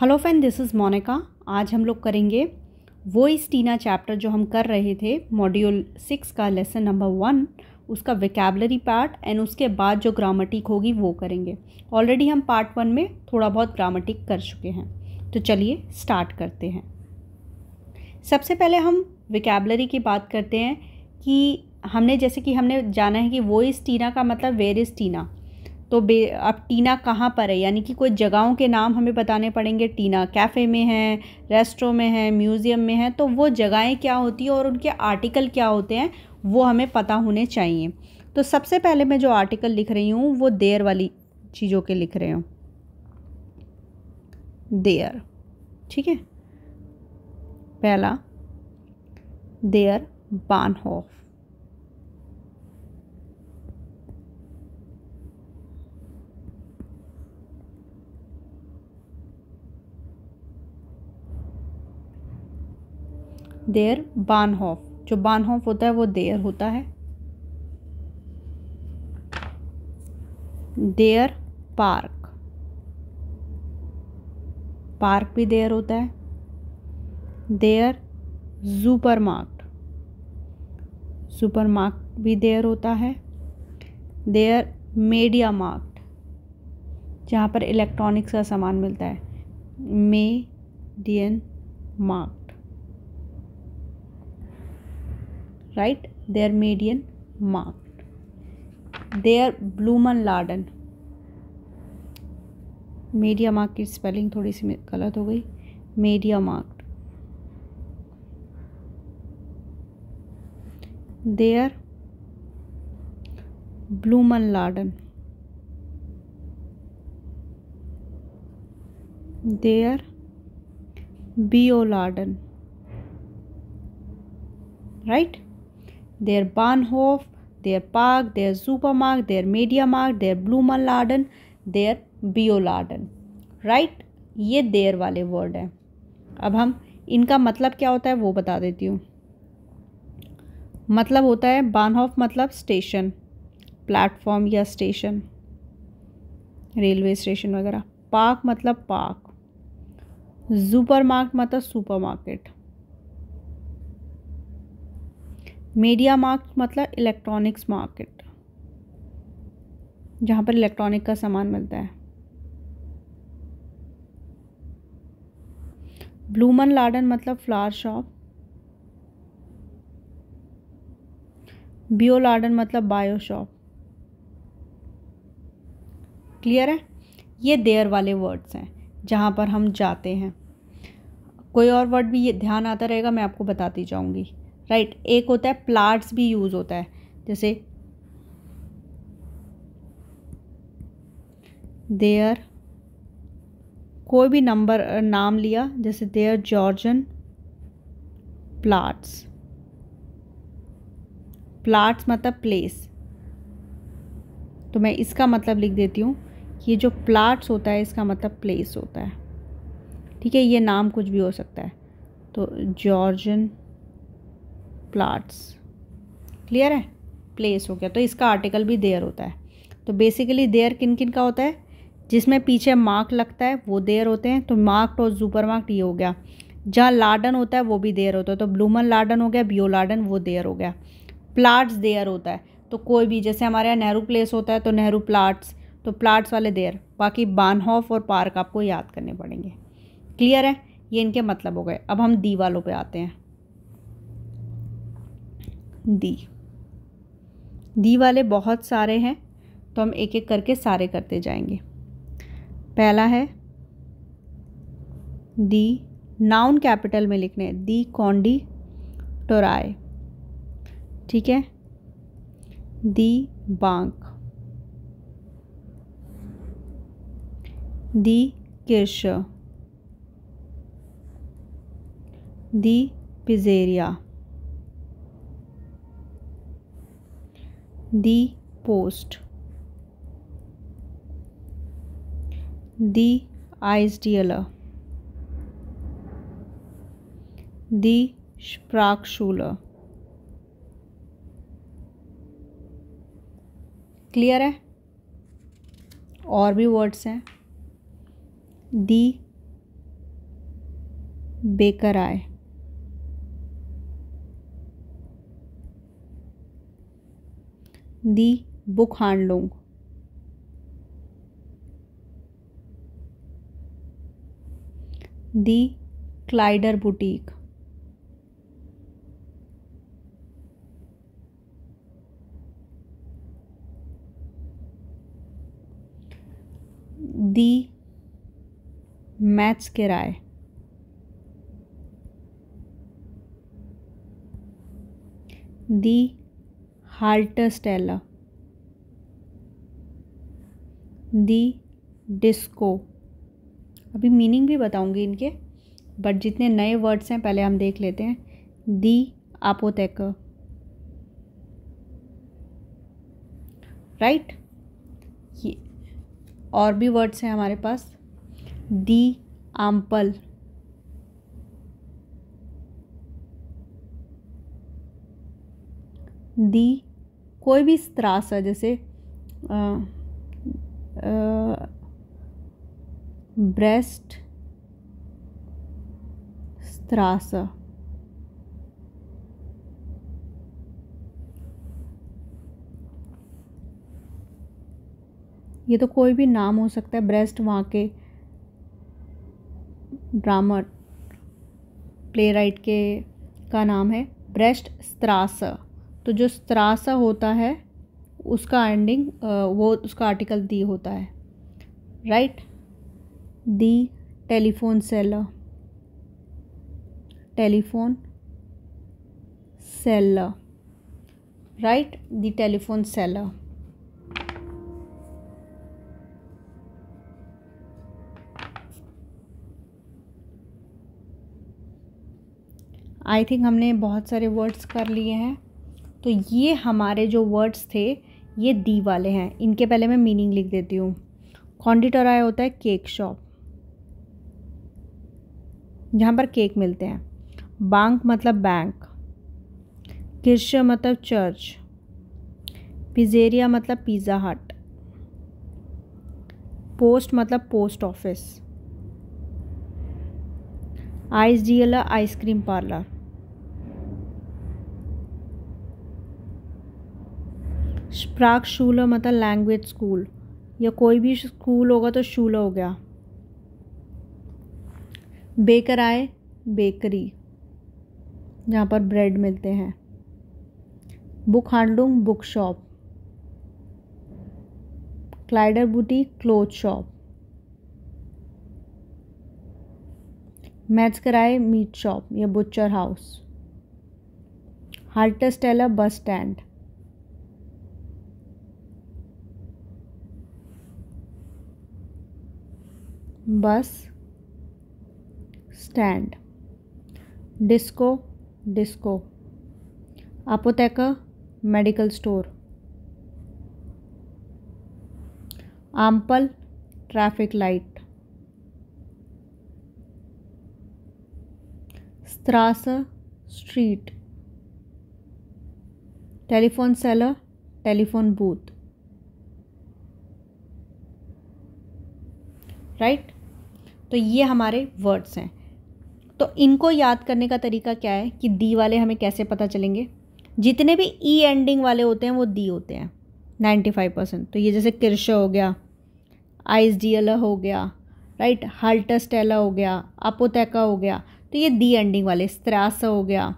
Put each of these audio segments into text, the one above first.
Hello friend this is Monica आज हम लोग करेंगे वो इस टीना चैप्टर जो हम कर रहे थे मॉड्यूल सिक्स का लेसन नंबर वन उसका वेकेबलरी पार्ट एंड उसके बाद जो ग्रामेटिक होगी वो करेंगे ऑलरेडी हम पार्ट वन में थोड़ा बहुत ग्रामेटिक कर चुके हैं तो चलिए स्टार्ट करते हैं सबसे पहले हम वेकेबलरी की बात करते हैं कि हमने जैसे कि हमने जाना है कि वो इस टीना का मतलब वेर इस टीना तो बे अब टीना कहाँ पर है यानी कि कोई जगहों के नाम हमें बताने पड़ेंगे टीना कैफ़े में है रेस्ट्रो में है म्यूज़ियम में है तो वो जगहें क्या होती हैं और उनके आर्टिकल क्या होते हैं वो हमें पता होने चाहिए तो सबसे पहले मैं जो आर्टिकल लिख रही हूँ वो देर वाली चीज़ों के लिख रही हूँ देयर ठीक है पहला देयर बानहोफ देयर बानहॉफ जो बानहॉफ होता है वो देयर होता है देयर पार्क पार्क भी देयर होता है देयर सुपरमार्केट सुपरमार्केट भी देयर होता है देयर मीडिया मार्केट जहाँ पर इलेक्ट्रॉनिक्स का सामान मिलता है मे डी एन मार्क write their median marked their blumenladen मीडिया मार्क की स्पेलिंग थोड़ी सी गलत हो गई मीडिया मार्क देयर ब्लूमन लाडन देयर बियो लाडन राइट बान park their super their park, मीडिया supermarket, their ब्लूमन their Blumenladen, बियो लार्डन राइट ये देर वाले वर्ड हैं अब हम इनका मतलब क्या होता है वो बता देती हूँ मतलब होता है बानहॉफ मतलब स्टेशन प्लेटफॉर्म या स्टेशन रेलवे स्टेशन वगैरह पार्क मतलब पार्क मार्क मतलब सुपर मार्केट मीडिया मार्क्ट मतलब इलेक्ट्रॉनिक्स मार्केट जहाँ पर इलेक्ट्रॉनिक का सामान मिलता है ब्लूमन लार्डन मतलब फ्लावर शॉप बियो लार्डन मतलब बायो शॉप क्लियर है ये देयर वाले वर्ड्स हैं जहाँ पर हम जाते हैं कोई और वर्ड भी ये ध्यान आता रहेगा मैं आपको बताती जाऊँगी राइट right, एक होता है प्लाट्स भी यूज़ होता है जैसे देयर कोई भी नंबर नाम लिया जैसे देयर जॉर्जन प्लाट्स प्लाट्स मतलब प्लेस तो मैं इसका मतलब लिख देती हूँ ये जो प्लाट्स होता है इसका मतलब प्लेस होता है ठीक है ये नाम कुछ भी हो सकता है तो जॉर्जन प्लाट्स क्लियर है प्लेस हो गया तो इसका आर्टिकल भी देयर होता है तो बेसिकली देयर किन किन का होता है जिसमें पीछे मार्क लगता है वो देयर होते हैं तो मार्क्ड और सुपर मार्क्ड ये हो गया जहाँ लार्डन होता है वो भी देयर होता है तो ब्लूमन लार्डन हो गया बियो लार्डन वो देयर हो गया प्लाट्स देयर होता है तो कोई भी जैसे हमारे यहाँ नेहरू प्लेस होता है तो नेहरू प्लाट्स तो प्लाट्स वाले देयर बाकी बानहॉफ और पार्क आपको याद करने पड़ेंगे क्लियर है ये इनके मतलब हो गए अब हम दी वालों पर आते हैं दी दी वाले बहुत सारे हैं तो हम एक एक करके सारे करते जाएंगे पहला है दी नाउन कैपिटल में लिखने दी कौंडी टोराय ठीक है दी बांक दी किर्श दी pizzeria the post the ice dealer the sprachschule clear है और भी वर्ड्स हैं दी बेकर आए दी बुक हांडलोंग दी क्लाइडर बुटीक दी मैथ्स किराए दी halter stella दी डिस्को अभी मीनिंग भी बताऊंगी इनके बट जितने नए वर्ड्स हैं पहले हम देख लेते हैं दी आपोतेक राइट ये और भी वर्ड्स हैं हमारे पास दी आम्पल दी कोई भी त्रास है जैसे ब्रेस्ट त्रास ये तो कोई भी नाम हो सकता है ब्रेस्ट वहाँ के ड्रामर प्ले के का नाम है ब्रेस्ट स्त्रास तो जो त्रासा होता है उसका एंडिंग वो उसका आर्टिकल दी होता है राइट दी टेलीफोन सेलर टेलीफोन सेलर राइट दी टेलीफोन सेलर आई थिंक हमने बहुत सारे वर्ड्स कर लिए हैं तो ये हमारे जो वर्ड्स थे ये दी वाले हैं इनके पहले मैं मीनिंग लिख देती हूँ कॉन्डिटर आया होता है केक शॉप जहाँ पर केक मिलते हैं बांक मतलब बैंक किर्श मतलब चर्च पिज़ेरिया मतलब पिज़्ज़ा हट पोस्ट मतलब पोस्ट ऑफिस आइस डीला आइसक्रीम पार्लर प्राग शूल मतलब लैंग्वेज स्कूल या कोई भी स्कूल होगा तो शूल हो गया बेकर आए बेकरी जहाँ पर ब्रेड मिलते हैं बुक हांडलूम बुक शॉप क्लाइडर बूटी क्लोथ शॉप मैच कराए मीट शॉप या बुचर हाउस हाल्टर bus stand bus stand disco disco अपोथेका मेडिकल स्टोर आम्पल ट्रैफिक लाइट स्त्रास स्ट्रीट टेलीफोन सेलर टेलीफोन बूथ राइट तो ये हमारे वर्ड्स हैं तो इनको याद करने का तरीका क्या है कि दी वाले हमें कैसे पता चलेंगे जितने भी ई e एंडिंग वाले होते हैं वो दी होते हैं नाइन्टी फाइव परसेंट तो ये जैसे किर्श हो गया आइस डी एल हो गया राइट हाल्टस्टेला हो गया अपोतेका हो गया तो ये दी एंडिंग वाले स्त्रास हो गया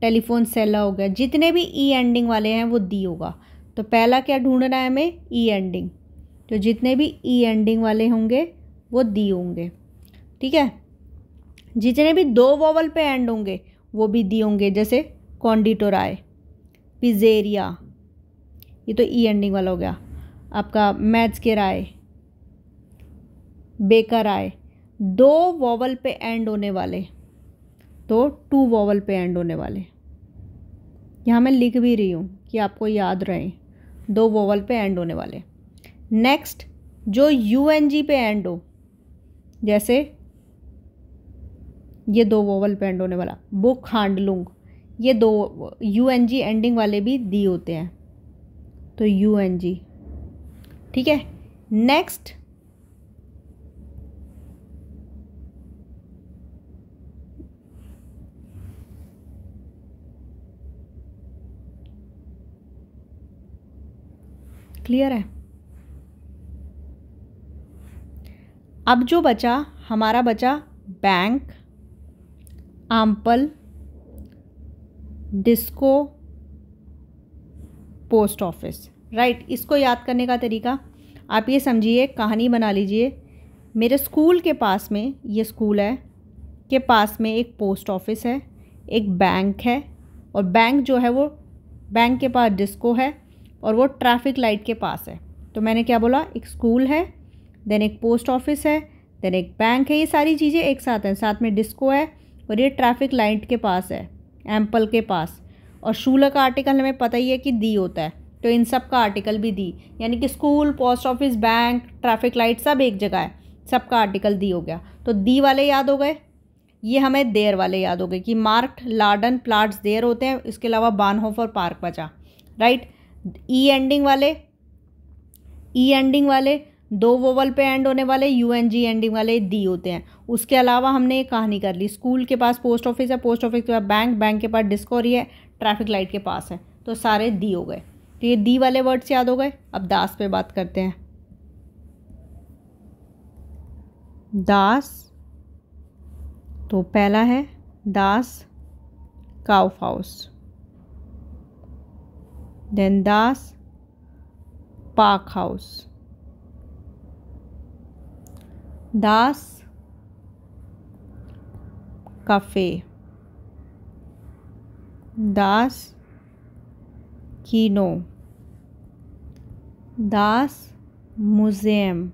टेलीफोन सेला हो गया जितने भी ई e एंडिंग वाले हैं वो दी होगा तो पहला क्या ढूंढना है हमें ई e एंडिंग तो जितने भी ई एंडिंग वाले होंगे वो दी होंगे ठीक है जितने भी दो वॉवल पे एंड होंगे वो भी दिए होंगे जैसे कॉन्डिटोराय पिजेरिया ये तो ई e एंडिंग वाला हो गया आपका मैथ्स के राय बेकर आए दो वॉवल पे एंड होने वाले तो टू वॉवल पे एंड होने वाले यहाँ मैं लिख भी रही हूँ कि आपको याद रहे दो वॉवल पे एंड होने वाले नेक्स्ट जो यू एन जी पे एंड हो जैसे ये दो वोवल पेंड होने वाला बुक हांडलुंग ये दो यू एन जी एंडिंग वाले भी दी होते हैं तो यू एन जी ठीक है नेक्स्ट क्लियर है अब जो बचा हमारा बचा बैंक आम्पल डिस्को पोस्ट ऑफिस राइट इसको याद करने का तरीका आप ये समझिए कहानी बना लीजिए मेरे स्कूल के पास में ये स्कूल है के पास में एक पोस्ट ऑफिस है एक बैंक है और बैंक जो है वो बैंक के पास डिस्को है और वो ट्रैफिक लाइट के पास है तो मैंने क्या बोला एक स्कूल है देन एक पोस्ट ऑफिस है देन एक बैंक है ये सारी चीज़ें एक साथ हैं साथ में डिस्को है और ये ट्रैफिक लाइट के पास है एम्पल के पास और शूला का आर्टिकल हमें पता ही है कि दी होता है तो इन सब का आर्टिकल भी दी यानी कि school post office bank traffic light सब एक जगह है सब का आर्टिकल दी हो गया तो दी वाले याद हो गए ये हमें देर वाले याद हो गए कि मार्क्ड लार्डन प्लाट्स देर होते हैं इसके अलावा और पार्क बचा राइट ई एंडिंग वाले ई e एंडिंग वाले दो वोवल पे एंड होने वाले यू एन जी एंडिंग वाले दी होते हैं उसके अलावा हमने ये कहानी कर ली स्कूल के पास पोस्ट ऑफिस है पोस्ट ऑफिस के पास बैंक बैंक के पास डिस्को और ये ट्रैफिक लाइट के पास है तो सारे दी हो गए तो ये दी वाले वर्ड्स याद हो गए अब दास पे बात करते हैं दास तो पहला है दास काउफ हाउस देन दास पाक हाउस दास कफे दास कीनो दास म्यूज़ियम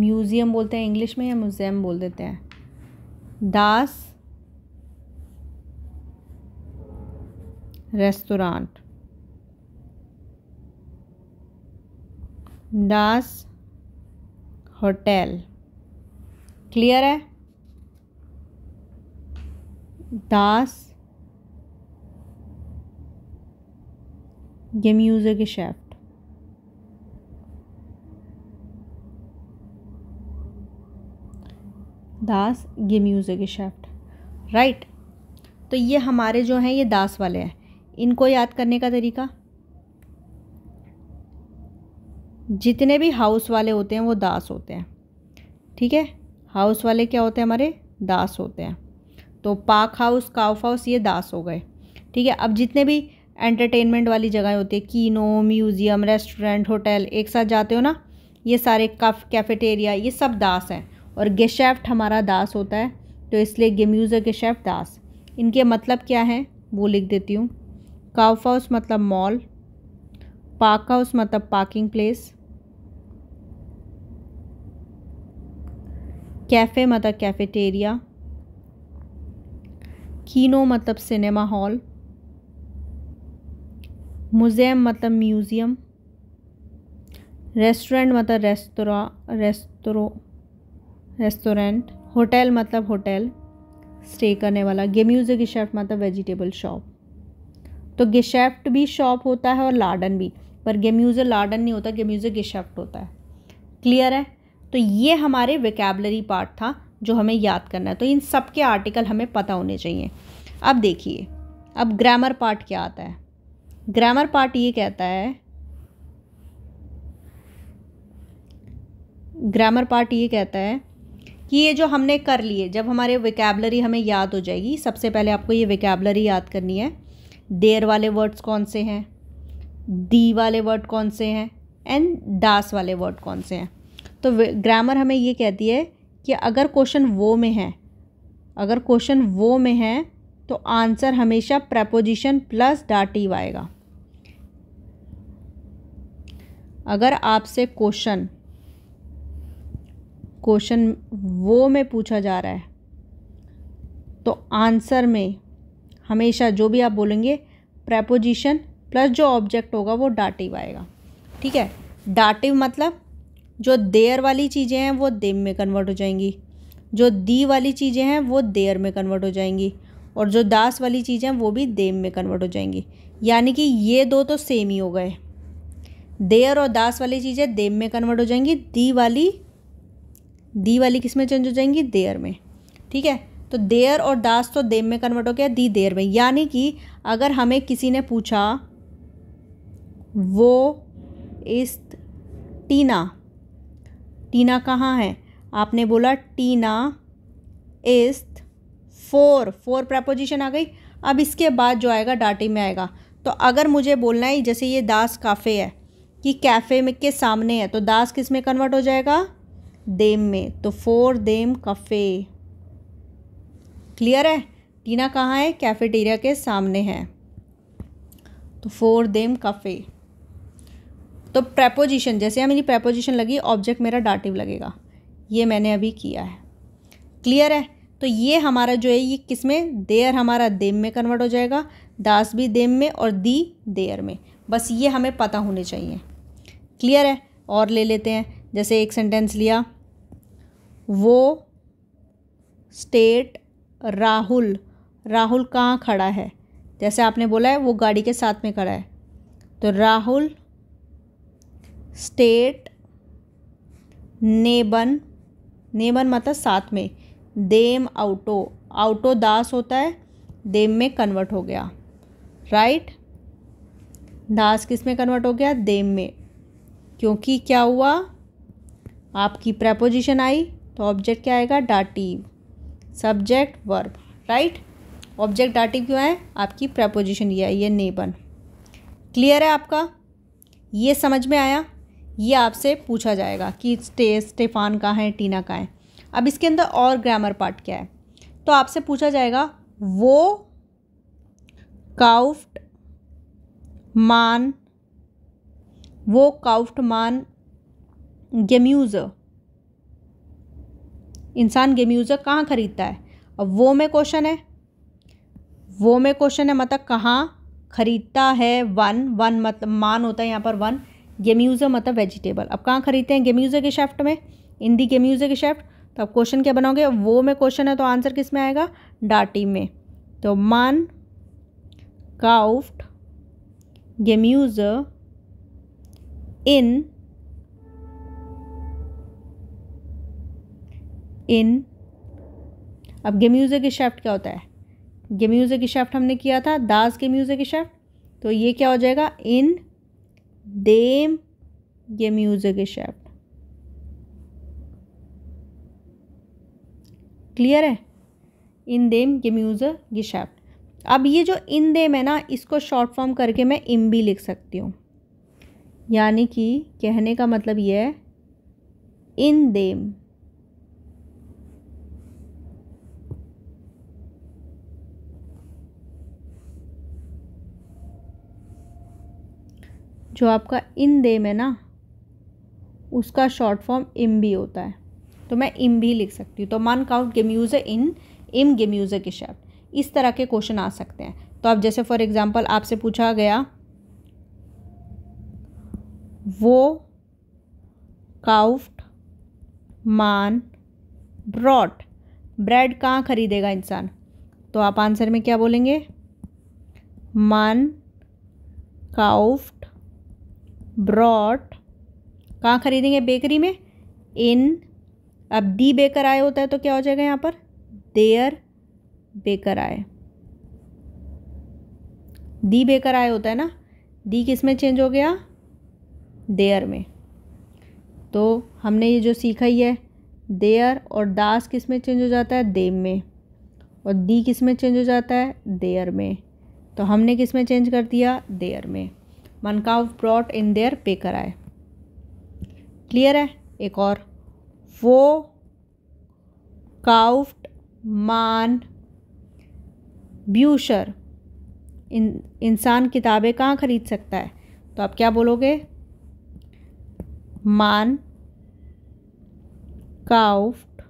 म्यूज़ियम बोलते हैं इंग्लिश में या म्यूज़ियम बोल देते हैं दास रेस्टोरेंट दास होटल क्लियर है दास ये के शेफ्ट दास ये के शेफ्ट राइट तो ये हमारे जो हैं ये दास वाले हैं इनको याद करने का तरीका जितने भी हाउस वाले होते हैं वो दास होते हैं ठीक है हाउस वाले क्या होते हैं हमारे दास होते हैं तो पाक हाउस काफ हाउस ये दास हो गए ठीक है अब जितने भी एंटरटेनमेंट वाली जगह होती है कीनो म्यूज़ियम रेस्टोरेंट होटल एक साथ जाते हो ना ये सारे कफ कैफेटेरिया ये सब दास हैं और गेशेफ्ट हमारा दास होता है तो इसलिए गेम्यूज़ और गेशेफ्ट दास इनके मतलब क्या हैं वो लिख देती हूँ काफ हाउस मतलब मॉल पाक हाउस मतलब पार्किंग प्लेस कैफ़े मतलब कैफ़ेटेरिया कीनो मतलब सिनेमा हॉल म्यूज़ियम मतलब म्यूज़ियम रेस्टोरेंट मतलब रेस्तरा रेस्तरो रेस्टोरेंट होटल मतलब होटल स्टे करने वाला गेम्यूज़ गिशेफ्ट मतलब वेजिटेबल शॉप तो गिशेफ्ट भी शॉप होता है और लार्डन भी पर गेम्यूज़ लार्डन नहीं होता गेम्यूज़ गिशेफ्ट होता है क्लियर है तो ये हमारे विकेबलरी पार्ट था जो हमें याद करना है तो इन सब के आर्टिकल हमें पता होने चाहिए अब देखिए अब ग्रामर पार्ट क्या आता है ग्रामर पार्ट ये कहता है ग्रामर पार्ट ये कहता है कि ये जो हमने कर लिए जब हमारे विकेबलरी हमें याद हो जाएगी सबसे पहले आपको ये विकेबलरी याद करनी है देर वाले वर्ड्स कौन से हैं दी वाले वर्ड कौन से हैं एंड दास वाले वर्ड कौन से हैं तो ग्रामर हमें ये कहती है कि अगर क्वेश्चन वो में है अगर क्वेश्चन वो में है तो आंसर हमेशा प्रपोजिशन प्लस डाटिव आएगा अगर आपसे क्वेश्चन क्वेश्चन वो में पूछा जा रहा है तो आंसर में हमेशा जो भी आप बोलेंगे प्रपोजिशन प्लस जो ऑब्जेक्ट होगा वो डाटिव आएगा ठीक है डाटिव मतलब जो देयर वाली चीज़ें हैं वो देम में कन्वर्ट हो जाएंगी जो दी वाली चीज़ें हैं वो देयर में कन्वर्ट हो जाएंगी और जो दास वाली चीज़ें हैं वो भी देम में कन्वर्ट हो जाएंगी यानी कि ये दो तो सेम ही हो गए देयर और दास वाली चीज़ें देम में कन्वर्ट हो जाएंगी दी वाली दी वाली किस में चेंज हो जाएंगी देयर में ठीक है तो देयर और दास तो देम में कन्वर्ट हो गया दी देयर में यानी कि अगर हमें किसी ने पूछा वो इस टीना टीना कहाँ है आपने बोला टीना इस्त फोर फोर प्रपोजिशन आ गई अब इसके बाद जो आएगा डाटे में आएगा तो अगर मुझे बोलना है जैसे ये दास काफ़े है कि कैफ़े में के सामने है तो दास किस में कन्वर्ट हो जाएगा देम में तो फोर देम कफ़े क्लियर है टीना कहाँ है कैफेटेरिया के सामने है तो फोर देम कफ़े तो प्रेपोजिशन जैसे यहाँ मेरी प्रेपोजिशन लगी ऑब्जेक्ट मेरा डाटिव लगेगा ये मैंने अभी किया है क्लियर है तो ये हमारा जो है ये किस में देयर हमारा देम में कन्वर्ट हो जाएगा दास भी देम में और दी देयर में बस ये हमें पता होने चाहिए क्लियर है और ले लेते हैं जैसे एक सेंटेंस लिया वो स्टेट राहुल राहुल कहाँ खड़ा है जैसे आपने बोला है वो गाड़ी के साथ में खड़ा है तो राहुल स्टेट नेबन नेबन मतलब साथ में देम आउटो आउटो दास होता है देम में कन्वर्ट हो गया राइट दास किस में कन्वर्ट हो गया देम में क्योंकि क्या हुआ आपकी प्रपोजिशन आई तो ऑब्जेक्ट क्या आएगा डाटिव सब्जेक्ट वर्ब राइट ऑब्जेक्ट डाटिव क्यों है आपकी प्रपोजिशन ये आई है नेबन क्लियर है आपका ये समझ में आया ये आपसे पूछा जाएगा कि स्टे स्टेफान का है टीना का है अब इसके अंदर और ग्रामर पार्ट क्या है तो आपसे पूछा जाएगा वो काउफ्ट मान वो काउफ्ट मान गेम्यूज इंसान गेम्यूज कहाँ ख़रीदता है अब वो में क्वेश्चन है वो में क्वेश्चन है मतलब कहाँ खरीदता है वन वन मतलब मान होता है यहाँ पर वन गेम्यूज़ा मतलब वेजिटेबल अब कहाँ खरीदते हैं गेम्यूज़ा के शेफ्ट में इन दी गेम्यूज़ा के शेफ्ट तो अब क्वेश्चन क्या बनाओगे वो में क्वेश्चन है तो आंसर किस में आएगा डाटी में तो मान काउफ्ट गेम्यूज इन इन अब गेम्यूज़े की शेफ्ट क्या होता है गेम्यूज़ा के शेफ्ट हमने किया था दास गेम्यूज़े की शेफ्ट तो ये क्या हो जाएगा इन dem ये म्यूज़िक क्लियर है इन देम ये म्यूज़िक गिशेफ्ट अब ये जो इन देम है ना इसको शॉर्ट फॉर्म करके मैं इम भी लिख सकती हूँ यानी कि कहने का मतलब ये है इन देम जो आपका इन देम है ना उसका शॉर्ट फॉर्म इम भी होता है तो मैं इम भी लिख सकती हूँ तो मान काउंट गेम्यूज़ इन इम गेम्यूज़ के शब्द इस तरह के क्वेश्चन आ सकते हैं तो आप जैसे फॉर एग्ज़ाम्पल आपसे पूछा गया वो काउफ्ट मान ब्रॉट ब्रेड कहाँ खरीदेगा इंसान तो आप आंसर में क्या बोलेंगे मान काउफ्ट ब्रॉट कहाँ ख़रीदेंगे बेकरी में इन अब दी बेकर आए होता है तो क्या हो जाएगा यहाँ पर देयर बेकर आए दी बेकर आए होता है ना दी किस में चेंज हो गया देयर में तो हमने ये जो सीखा ही है देयर और दास किस में चेंज हो जाता है देव में और दी किस में चेंज हो जाता है देयर में तो हमने किस में चेंज कर दिया देयर में मनकाव ब्रॉट इन देयर पे कराए क्लियर है एक और वो काउफ्ट मान ब्यूशर इन इंसान किताबें कहाँ ख़रीद सकता है तो आप क्या बोलोगे मान काउफ्ट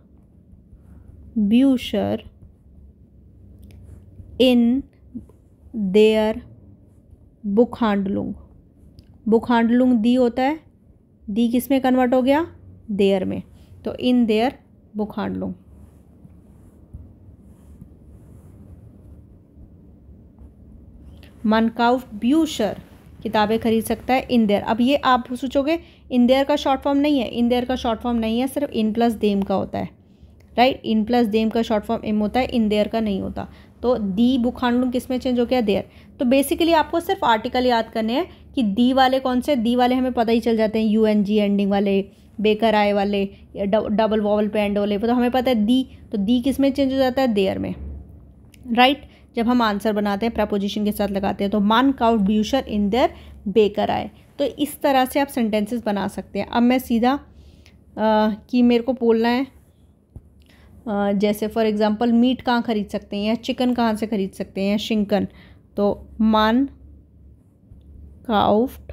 ब्यूशर इन देयर बुखांडलुंग बुखांडलुंग दी होता है दी किस में कन्वर्ट हो गया देयर में तो इन देयर बुखांडलुंग मनकाउफ ब्यूशर किताबें खरीद सकता है इन देयर अब ये आप सोचोगे इन देयर का शॉर्ट फॉर्म नहीं है इन देयर का शॉर्ट फॉर्म नहीं है सिर्फ इन प्लस देम का होता है राइट इन प्लस देम का शॉर्ट फॉर्म एम होता है इन देयर का नहीं होता तो दी बुखांडुम किस में चेंज हो गया देयर तो बेसिकली आपको सिर्फ आर्टिकल याद करने हैं कि दी वाले कौन से दी वाले हमें पता ही चल जाते हैं यू एन जी एंडिंग वाले बेकर आए वाले डबल वॉवल पे एंड वाले तो हमें पता है दी तो दी किस में चेंज हो जाता है देयर में राइट right? जब हम आंसर बनाते हैं प्रपोजिशन के साथ लगाते हैं तो मान काउट ब्यूशर इन देयर बेकर आए तो इस तरह से आप सेंटेंसेस बना सकते हैं अब मैं सीधा आ, कि मेरे को बोलना है जैसे फॉर एग्ज़ाम्पल मीट कहाँ ख़रीद सकते हैं या चिकन कहाँ से ख़रीद सकते हैं या शिंकन तो मान काउफ्ट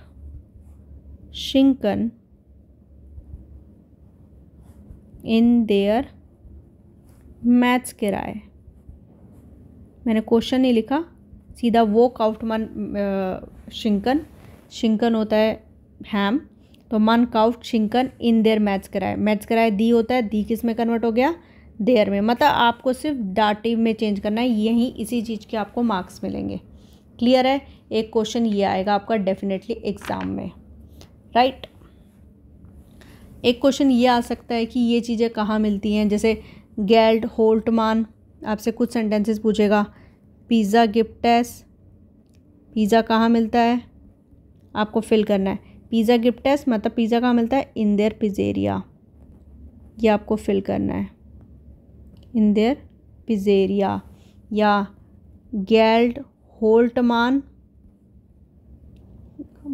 शिंकन इन देयर मैथ्स किराए मैंने क्वेश्चन नहीं लिखा सीधा वो काउफ्ट मन शिंकन शिंकन होता है हैम तो मन काउफ्ट शिंकन इन देयर मैथ्स किराए मैथ्स किराए दी होता है दी किस में कन्वर्ट हो गया देयर में मतलब आपको सिर्फ डाटिव में चेंज करना है यहीं इसी चीज़ के आपको मार्क्स मिलेंगे क्लियर है एक क्वेश्चन ये आएगा आपका डेफिनेटली एग्ज़ाम में राइट right? एक क्वेश्चन ये आ सकता है कि ये चीज़ें कहाँ मिलती हैं जैसे गैल्ड होल्टमान आपसे कुछ सेंटेंसेस पूछेगा पिज़्ज़ा गिफ्टेस पिज़्ज़ा कहाँ मिलता है आपको फिल करना है पिज़्ज़ा गिफ्टेस मतलब पिज़्ज़ा कहाँ मिलता है इन पिजेरिया ये आपको फिल करना है इन देयर पिजेरिया या गैल्ड होल्टमान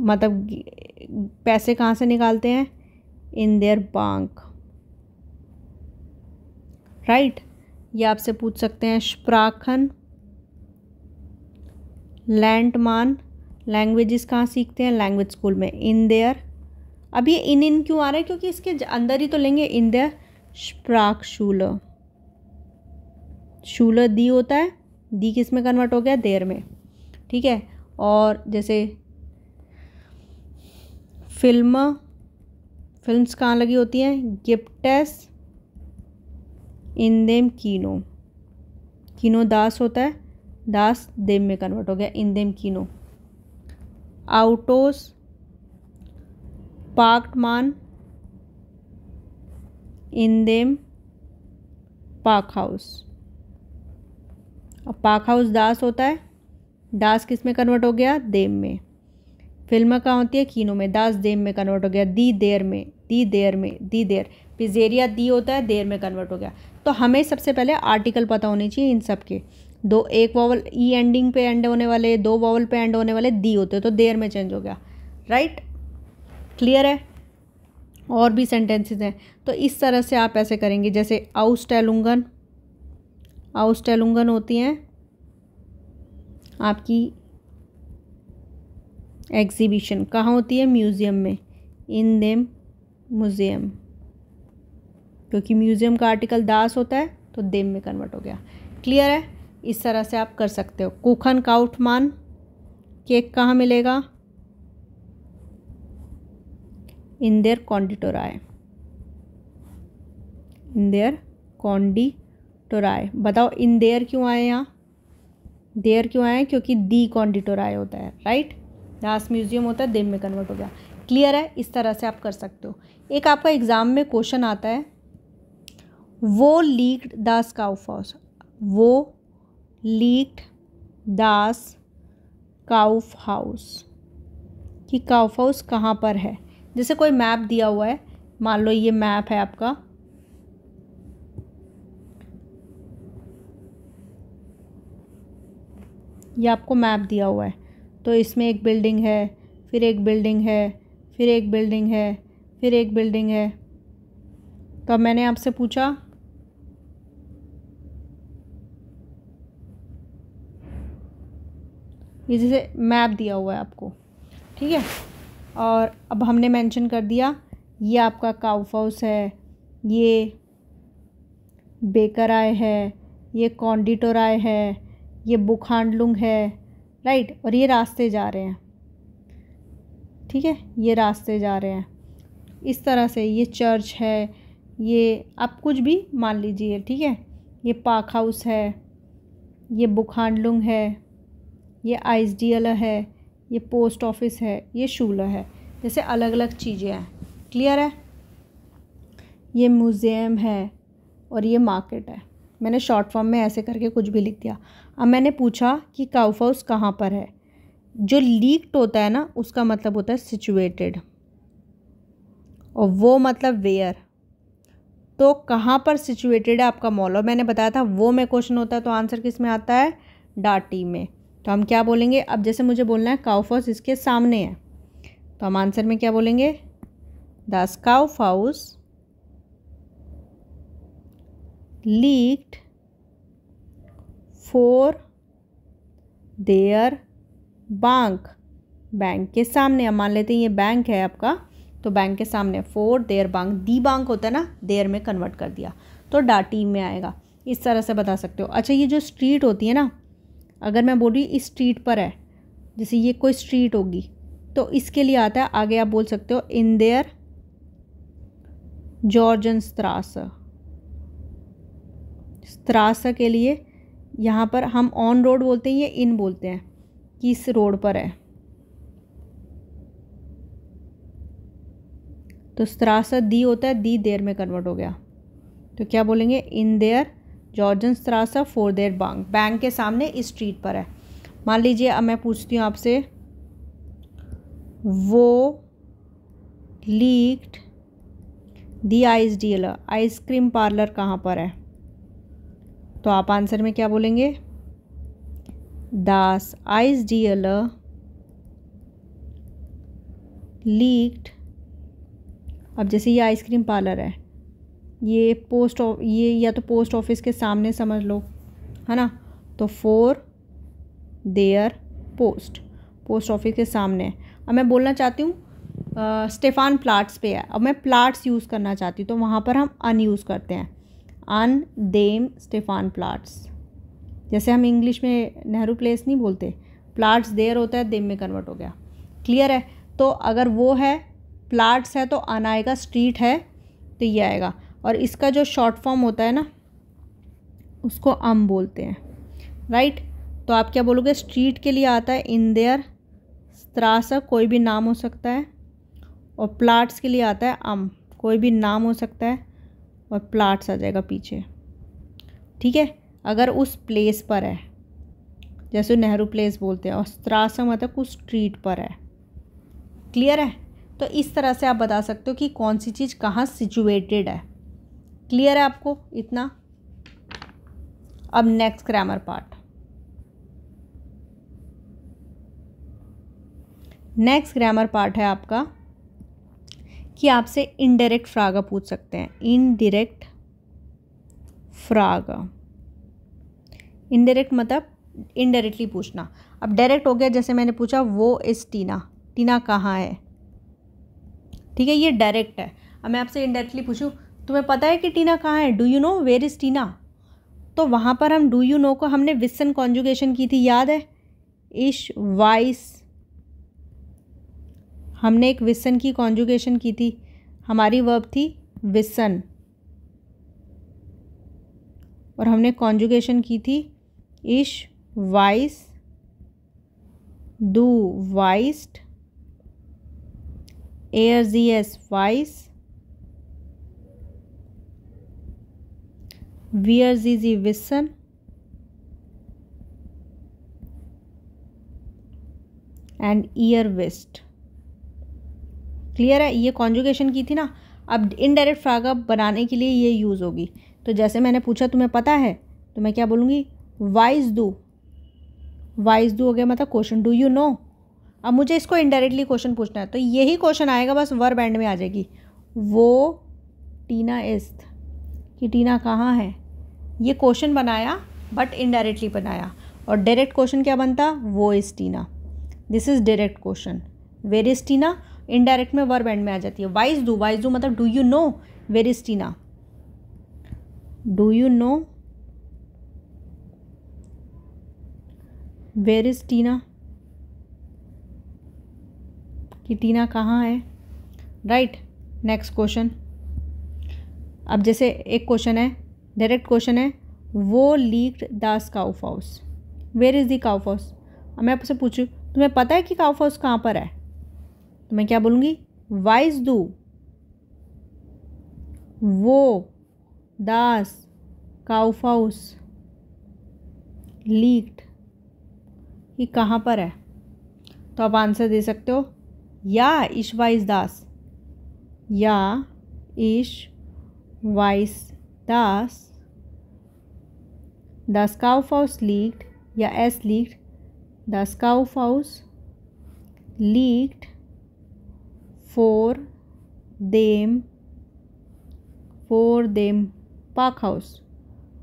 मतलब पैसे कहाँ से निकालते हैं इन देयर बैंक राइट ये आपसे पूछ सकते हैं स्प्राखन लैंडमान लैंग्वेजेस कहाँ सीखते हैं लैंग्वेज स्कूल में इन देयर अब ये इन इन क्यों आ रहा है क्योंकि इसके अंदर ही तो लेंगे इन देयर श्प्राक शूलर शूलर दी होता है दी किस में कन्वर्ट हो गया देर में ठीक है और जैसे फिल्म फिल्म्स कहाँ लगी होती हैं गिप्टस इन देम कीनो कीनो दास होता है दास देम में कन्वर्ट हो गया इन देम कीनो आउटोस मान इन देम पार्क हाउस अब पाक हाउस दास होता है दास किस में कन्वर्ट हो गया देम में फिल्म कहाँ होती है कीनो में दास देम में कन्वर्ट हो गया दी देर में दी देर में दी देर पिजेरिया दी होता है देर में कन्वर्ट हो गया तो हमें सबसे पहले आर्टिकल पता होने चाहिए इन सब के दो एक वॉवल ई एंडिंग पे एंड होने वाले दो वॉवल पे एंड होने वाले दी होते तो देर में चेंज हो गया राइट क्लियर है और भी सेंटेंसेस हैं तो इस तरह से आप ऐसे करेंगे जैसे आउस टेलुंगन आउस्टेलुंगन होती हैं आपकी एग्ज़िबिशन कहाँ होती है म्यूज़ियम में इन देम म्यूज़ियम क्योंकि म्यूज़ियम का आर्टिकल दास होता है तो देम में कन्वर्ट हो गया क्लियर है इस तरह से आप कर सकते हो कुखन काउटमान केक कहाँ मिलेगा इन देयर कॉन्डिटोराय इन देयर कॉन्डी आए बताओ इन देयर क्यों आए यहाँ देयर क्यों आए क्योंकि दी कॉन्डिटोराय होता है राइट लास्ट म्यूजियम होता है दिन में कन्वर्ट हो गया क्लियर है इस तरह से आप कर सकते हो एक आपका एग्ज़ाम में क्वेश्चन आता है वो लीक्ड दास काउफॉस वो लीक्ड दास काउफ हाउस कि काउफ हाउस कहाँ पर है जैसे कोई मैप दिया हुआ है मान लो ये मैप है आपका ये आपको मैप दिया हुआ है तो इसमें एक बिल्डिंग है फिर एक बिल्डिंग है फिर एक बिल्डिंग है फिर एक बिल्डिंग है तो अब मैंने आपसे पूछा ये जैसे मैप दिया हुआ है आपको ठीक है और अब हमने मेंशन कर दिया ये आपका काउफ हाउस है ये बेकर आय है ये कॉन्डिटोराय है ये बुखांडलुंग है राइट और ये रास्ते जा रहे हैं ठीक है ये रास्ते जा रहे हैं इस तरह से ये चर्च है ये आप कुछ भी मान लीजिए ठीक है ये पाक हाउस है ये बुखांडलुंग है ये आइस है ये पोस्ट ऑफिस है ये शूला है जैसे अलग अलग चीज़ें हैं क्लियर है ये म्यूज़ियम है और ये मार्केट है मैंने शॉर्ट फॉर्म में ऐसे करके कुछ भी लिख दिया अब मैंने पूछा कि काउफ हाउस कहाँ पर है जो लीक्ड होता है ना उसका मतलब होता है सिचुएटेड और वो मतलब वेयर तो कहाँ पर सिचुएटेड है आपका मॉल और मैंने बताया था वो में क्वेश्चन होता है तो आंसर किस में आता है डाटी में तो हम क्या बोलेंगे अब जैसे मुझे बोलना है काउफ हाउस इसके सामने है तो हम आंसर में क्या बोलेंगे द स्काउफ हाउस लीक्ड फोर देयर बैंक बैंक के सामने हम मान लेते हैं ये बैंक है आपका तो बैंक के सामने फोर देयर बैंक दी बैंक होता है ना देयर में कन्वर्ट कर दिया तो डाटी में आएगा इस तरह से बता सकते हो अच्छा ये जो स्ट्रीट होती है ना अगर मैं बोल रही इस स्ट्रीट पर है जैसे ये कोई स्ट्रीट होगी तो इसके लिए आता है आगे आप बोल सकते हो इन देयर जॉर्जन स्त्रास स्त्रास के लिए यहाँ पर हम ऑन रोड बोलते हैं ये इन बोलते हैं किस रोड पर है तो स्त्रासा दी होता है दी देर में कन्वर्ट हो गया तो क्या बोलेंगे इन देयर जॉर्जन स्त्रासा फोर देयर बैंक बैंक के सामने इस स्ट्रीट पर है मान लीजिए अब मैं पूछती हूँ आपसे वो लीक्ड दी आइस डीलर आइसक्रीम पार्लर कहाँ पर है तो आप आंसर में क्या बोलेंगे दास आइस डीएल लीक्ड अब जैसे ये आइसक्रीम पार्लर है ये पोस्ट ऑफ ये या तो पोस्ट ऑफिस के सामने समझ लो है ना तो फोर देयर पोस्ट पोस्ट ऑफिस के सामने अब मैं बोलना चाहती हूँ स्टेफान प्लाट्स पे है अब मैं प्लाट्स यूज़ करना चाहती हूँ तो वहाँ पर हम अन यूज़ करते हैं अन देम स्टेफान प्लाट्स जैसे हम इंग्लिश में नेहरू प्लेस नहीं बोलते प्लाट्स देर होता है देम में कन्वर्ट हो गया क्लियर है तो अगर वो है प्लाट्स है तो अन आएगा स्ट्रीट है तो ये आएगा और इसका जो शॉर्ट फॉर्म होता है ना उसको अम बोलते हैं राइट तो आप क्या बोलोगे स्ट्रीट के लिए आता है इन देयर त्रासा कोई भी नाम हो सकता है और प्लाट्स के लिए आता है अम कोई भी नाम हो सकता है और प्लाट्स आ जाएगा पीछे ठीक है अगर उस प्लेस पर है जैसे नेहरू प्लेस बोलते हैं और त्रासम मतलब कुछ स्ट्रीट पर है क्लियर है तो इस तरह से आप बता सकते हो कि कौन सी चीज़ कहाँ सिचुएटेड है क्लियर है आपको इतना अब next grammar part next grammar part है आपका कि आपसे इनडायरेक्ट फ्रागा पूछ सकते हैं इनडायरेक्ट फ्रागा इनडायरेक्ट मतलब इनडायरेक्टली पूछना अब डायरेक्ट हो गया जैसे मैंने पूछा वो इस टीना टीना कहाँ है ठीक है ये डायरेक्ट है अब मैं आपसे इनडायरेक्टली पूछूँ तुम्हें पता है कि टीना कहाँ है do you know where is Tina तो वहाँ पर हम डू यू नो को हमने विसन कॉन्जुगेशन की थी याद है इश वाइस हमने एक विसन की कॉन्जुगेशन की थी हमारी वर्ब थी विसन और हमने कॉन्जुगेशन की थी इश वाइस दू वाइस्ट एयर जी एस वाइस वियर जी जी विसन एंड ईयर वेस्ट क्लियर है ये कॉन्जुगेशन की थी ना अब इनडायरेक्ट फ्राग बनाने के लिए ये यूज़ होगी तो जैसे मैंने पूछा तुम्हें पता है तो मैं क्या बोलूँगी वाइज डू वाइज डू हो गया मतलब क्वेश्चन डू यू नो अब मुझे इसको इनडायरेक्टली क्वेश्चन पूछना है तो यही क्वेश्चन आएगा बस वर्ब एंड में आ जाएगी वो टीना इस्त कि टीना कहाँ है ये क्वेश्चन बनाया बट इनडायरेक्टली बनाया और डायरेक्ट क्वेश्चन क्या बनता वो इज़ Tina this is direct question where is Tina indirect में वर्ब एंड में आ जाती है वाइज डू वाइज डू मतलब do you know where is Tina do you know where is Tina कि टीना कहाँ है राइट नेक्स्ट क्वेश्चन अब जैसे एक क्वेश्चन है डायरेक्ट क्वेश्चन है वो लीक्ड दास काउफाउस हाउस इज़ दी काउफ हाउस मैं आपसे पूछूँ तुम्हें पता है कि काउफ हाउस कहाँ पर है तो मैं क्या बोलूँगी वाइज दू वो दास काउफाउस लीक्ड ये कहाँ पर है तो आप आंसर दे सकते हो या इश वाइज दास या इश वाइस दास दास काउफाउस लीक्ड या एस लीक्ड दास काउफाउस लीक्ड फोर देम फोर देम पाक हाउस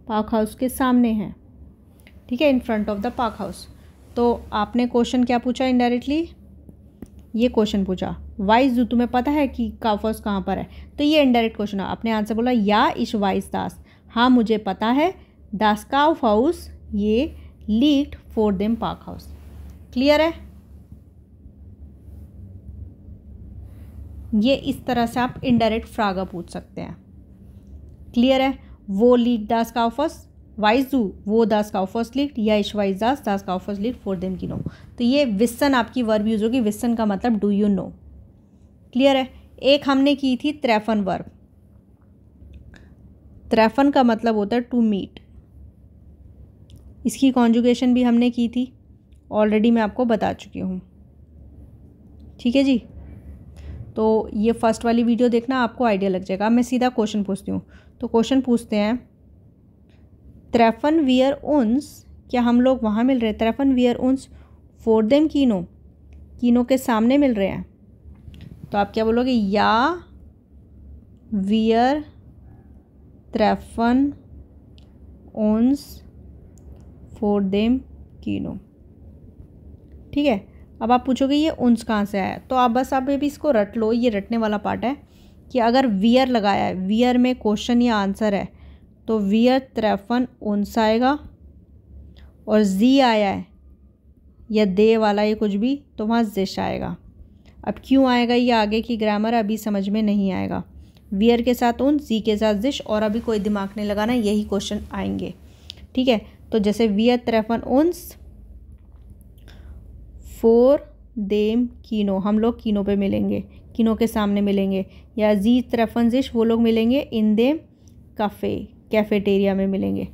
पाक हाउस के सामने है ठीक है इन फ्रंट ऑफ द पाक हाउस तो आपने क्वेश्चन क्या पूछा इनडायरेक्टली ये क्वेश्चन पूछा वाइस जू तुम्हें पता है कि काफ हाउस कहाँ पर है तो ये इनडायरेक्ट क्वेश्चन है आपने आंसर बोला या इश वाइस दास हाँ मुझे पता है दास काफ हाउस ये लीड फोर देम पाक हाउस क्लियर है ये इस तरह से आप इनडायरेक्ट फ्रागा पूछ सकते हैं क्लियर है वो लीड दास का वाइज वाइजू वो दास का ऑफर्स लीड या वाइज दास दास का ऑफर्स लीड फॉर देम की नो तो ये विस्सन आपकी वर्ब यूज़ होगी विस्सन का मतलब डू यू नो क्लियर है एक हमने की थी त्रैफन वर्ब त्रैफन का मतलब होता है टू मीट इसकी कॉन्जुगेशन भी हमने की थी ऑलरेडी मैं आपको बता चुकी हूँ ठीक है जी तो ये फर्स्ट वाली वीडियो देखना आपको आइडिया लग जाएगा मैं सीधा क्वेश्चन पूछती हूँ तो क्वेश्चन पूछते हैं त्रैफन वियर उन्स क्या हम लोग वहाँ मिल रहे हैं त्रैफन वियर उन्स फोर देम कीनो कीनो के सामने मिल रहे हैं तो आप क्या बोलोगे या वियर त्रैफन उन्स फोर देम कीनो ठीक है अब आप पूछोगे ये उन्स कहाँ से आया तो आप बस आप ये भी इसको रट लो ये रटने वाला पार्ट है कि अगर वियर लगाया है वियर में क्वेश्चन या आंसर है तो वियर त्रैफन उन्स आएगा और जी आया है या दे वाला ये कुछ भी तो वहाँ जिश आएगा अब क्यों आएगा ये आगे की ग्रामर अभी समझ में नहीं आएगा वियर के साथ उन जी के साथ जिश और अभी कोई दिमाग नहीं लगाना यही क्वेश्चन आएंगे ठीक है तो जैसे वियर त्रैफन उन्स फोर देम कीनो हम लोग कीनो पे मिलेंगे कीनो के सामने मिलेंगे या जी तरफनजिश वो लोग मिलेंगे इन देम कैफ़े कैफेटेरिया में मिलेंगे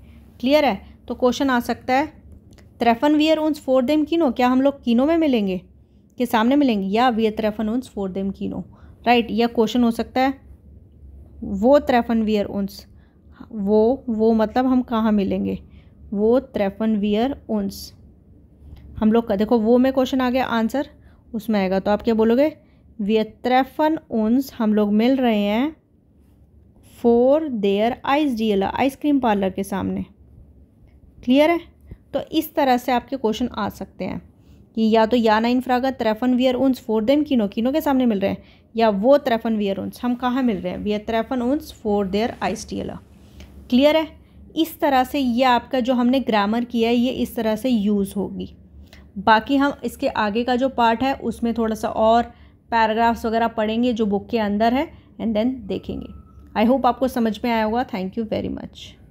क्लियर है तो क्वेश्चन आ सकता है त्रेफन वियर उन्स फोर देम कीनो क्या हम लोग कीनो में मिलेंगे के सामने मिलेंगे या वियर त्रेफन उन्स फोर देम कीनो राइट या क्वेश्चन हो सकता है वो त्रेफन वियर उन्स वो वो मतलब हम कहाँ मिलेंगे वो त्रेफन वियर उन्स हम लोग का देखो वो में क्वेश्चन आ गया आंसर उसमें आएगा तो आप क्या बोलोगे व्यत्रेफन उन्स हम लोग मिल रहे हैं फोर देयर आइस डीलर आइसक्रीम पार्लर के सामने क्लियर है तो इस तरह से आपके क्वेश्चन आ सकते हैं कि या तो या ना फ्रागा त्रेफन वियर उन्स फोर देम किनो किनो के सामने मिल रहे हैं या वो त्रेफन वियर उन्स हम कहाँ मिल रहे हैं वियर त्रेफन उन्स फोर देयर आइस डीलर क्लियर है इस तरह से ये आपका जो हमने ग्रामर किया है ये इस तरह से यूज़ होगी बाकी हम इसके आगे का जो पार्ट है उसमें थोड़ा सा और पैराग्राफ्स वगैरह पढ़ेंगे जो बुक के अंदर है एंड देन देखेंगे आई होप आपको समझ में आया होगा थैंक यू वेरी मच